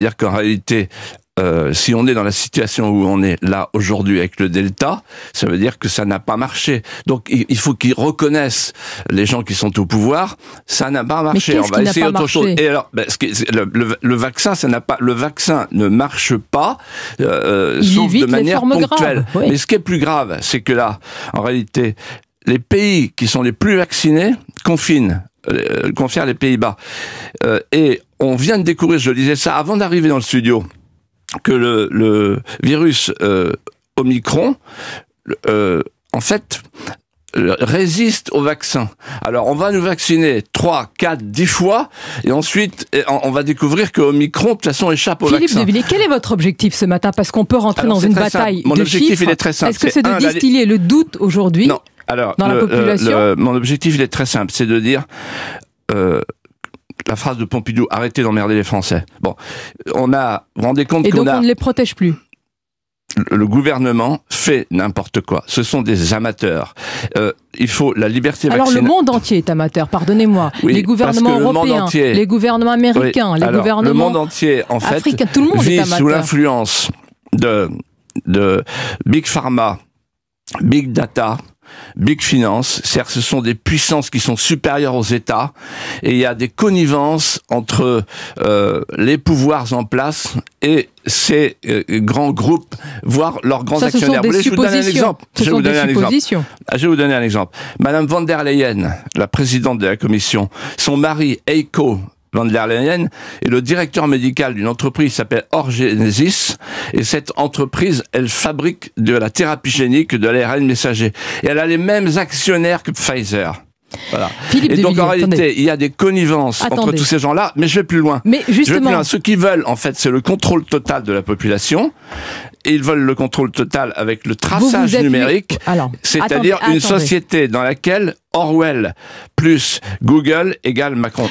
C'est-à-dire qu'en réalité, euh, si on est dans la situation où on est là aujourd'hui avec le Delta, ça veut dire que ça n'a pas marché. Donc il faut qu'ils reconnaissent les gens qui sont au pouvoir, ça n'a pas marché. On va essayer autre chose. Et alors, ben, ce le, vaccin, ça n'a pas, le vaccin ne marche pas, euh, euh, sauf de manière ponctuelle. Mais ce qui est plus grave, c'est que là, en réalité, les pays qui sont les plus vaccinés confinent euh, les Pays-Bas. Euh, et on vient de découvrir, je disais ça avant d'arriver dans le studio, que le, virus euh, Omicron, euh, en fait, résiste au vaccin. Alors on va nous vacciner 3, 4, 10 fois et ensuite on va découvrir que Omicron de toute façon échappe au vaccin. Philippe quel est votre objectif ce matin Parce qu'on peut rentrer dans une bataille Mon objectif il est très simple. Est-ce que c'est de distiller le doute aujourd'hui alors, euh, Mon objectif, il est très simple, c'est de dire euh, la phrase de Pompidou, arrêtez d'emmerder les Français. Bon, on a, vous rendez compte Et donc on, ne les protège plus le gouvernement fait n'importe quoi. Ce sont des amateurs. Euh, il faut la liberté Alors le monde entier est amateur, pardonnez-moi. les gouvernements européens, les gouvernements américains, les le monde entier en fait Afrique, tout le monde est sous l'influence de de big pharma, big data, Big Finance, c'est-à-dire ce sont des puissances qui sont supérieures aux États, et il y a des connivences entre euh, les pouvoirs en place et ces euh, grands groupes, voire leurs grands actionnaires. Vous voulez, je vous un exemple. je vais vous donner un exemple. Je vais vous donner un exemple. Madame van der Leyen, la présidente de la Commission, son mari Eiko van der Leyen le directeur médical d'une entreprise qui s'appelle Orgenesis. Et cette entreprise, elle fabrique de la thérapie génique de l'ARN messager. Et elle a les mêmes actionnaires que Pfizer. Voilà. et donc en réalité, il y a des connivences entre tous ces gens-là, mais je vais plus loin. Mais justement, ce qu'ils veulent en fait, c'est le contrôle total de la population. Et ils veulent le contrôle total avec le traçage numérique, c'est-à-dire une société dans laquelle Orwell plus Google égale Macron.